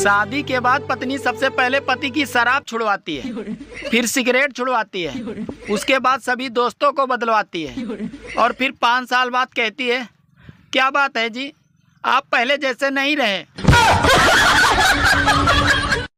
शादी के बाद पत्नी सबसे पहले पति की शराब छुड़वाती है फिर सिगरेट छुड़वाती है उसके बाद सभी दोस्तों को बदलवाती है और फिर पाँच साल बाद कहती है क्या बात है जी आप पहले जैसे नहीं रहे